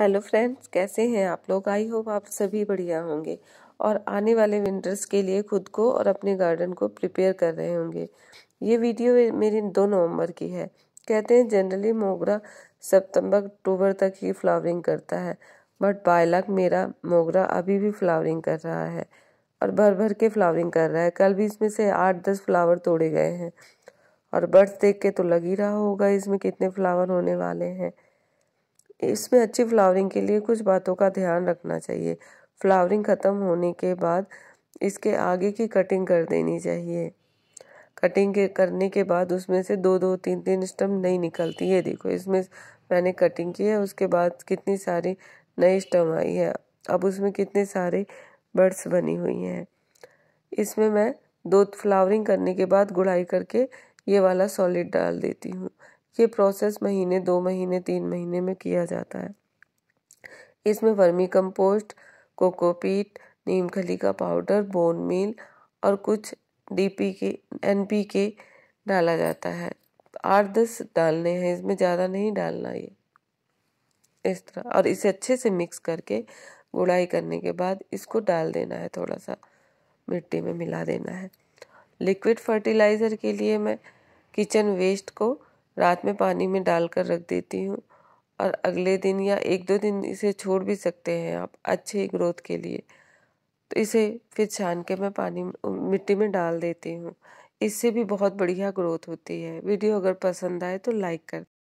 hello friends कैसे हैं आप लोग आई होप आप सभी बढ़िया होंगे और आने वाले विंटर्स के लिए खुद को और अपने गार्डन को प्रिपेयर कर रहे होंगे ये वीडियो मेरी दो नवंबर की है कहते हैं जनरली मोगरा सितंबर अक्टूबर तक ही फ्लावरिंग करता है बट बायलक मेरा मोगरा अभी भी फ्लावरिंग कर रहा है और भर भर के फ्लावरिंग कर रहा है कल भी इसमें से आठ दस फ्लावर तोड़े गए हैं और बर्ड्स देख के तो लग ही रहा होगा इसमें कितने फ्लावर होने वाले हैं इसमें अच्छी फ्लावरिंग के लिए कुछ बातों का ध्यान रखना चाहिए फ्लावरिंग ख़त्म होने के बाद इसके आगे की कटिंग कर देनी चाहिए कटिंग के करने के बाद उसमें से दो दो तीन तीन स्टम नहीं निकलती है देखो इसमें मैंने कटिंग की है उसके बाद कितनी सारी नई स्टम आई है अब उसमें कितने सारे बर्ड्स बनी हुई हैं इसमें मैं दो फ्लावरिंग करने के बाद गुड़ाई करके ये वाला सॉलिड डाल देती हूँ ये प्रोसेस महीने दो महीने तीन महीने में किया जाता है इसमें वर्मी कंपोस्ट कोकोपीट नीम खली का पाउडर बोन मील और कुछ डी पी के एन पी के डाला जाता है आठ दस डालने हैं इसमें ज़्यादा नहीं डालना ये इस तरह और इसे अच्छे से मिक्स करके गुड़ाई करने के बाद इसको डाल देना है थोड़ा सा मिट्टी में मिला देना है लिक्विड फर्टिलाइज़र के लिए मैं किचन वेस्ट को रात में पानी में डालकर रख देती हूँ और अगले दिन या एक दो दिन इसे छोड़ भी सकते हैं आप अच्छे ग्रोथ के लिए तो इसे फिर छान के मैं पानी मिट्टी में डाल देती हूँ इससे भी बहुत बढ़िया ग्रोथ होती है वीडियो अगर पसंद आए तो लाइक कर